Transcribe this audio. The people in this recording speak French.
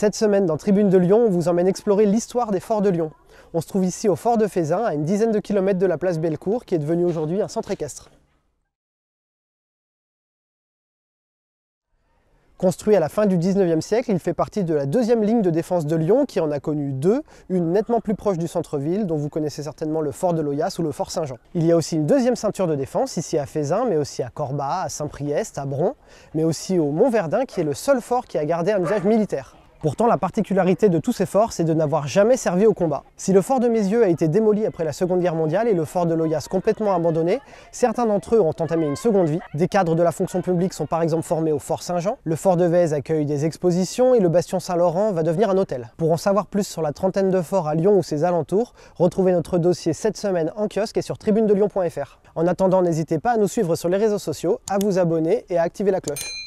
Cette semaine, dans Tribune de Lyon, on vous emmène explorer l'histoire des forts de Lyon. On se trouve ici au fort de Fézin, à une dizaine de kilomètres de la place Bellecour, qui est devenue aujourd'hui un centre équestre. Construit à la fin du XIXe siècle, il fait partie de la deuxième ligne de défense de Lyon qui en a connu deux, une nettement plus proche du centre-ville dont vous connaissez certainement le fort de l'Oyas ou le fort Saint-Jean. Il y a aussi une deuxième ceinture de défense ici à Fézin, mais aussi à Corbat, à Saint-Priest, à Bron, mais aussi au Mont-Verdun qui est le seul fort qui a gardé un usage militaire. Pourtant, la particularité de tous ces forts, c'est de n'avoir jamais servi au combat. Si le fort de Mesieux a été démoli après la Seconde Guerre mondiale et le fort de Loyasse complètement abandonné, certains d'entre eux ont entamé une seconde vie. Des cadres de la fonction publique sont par exemple formés au fort Saint-Jean, le fort de Vèze accueille des expositions et le bastion Saint-Laurent va devenir un hôtel. Pour en savoir plus sur la trentaine de forts à Lyon ou ses alentours, retrouvez notre dossier cette semaine en kiosque et sur lyon.fr En attendant, n'hésitez pas à nous suivre sur les réseaux sociaux, à vous abonner et à activer la cloche.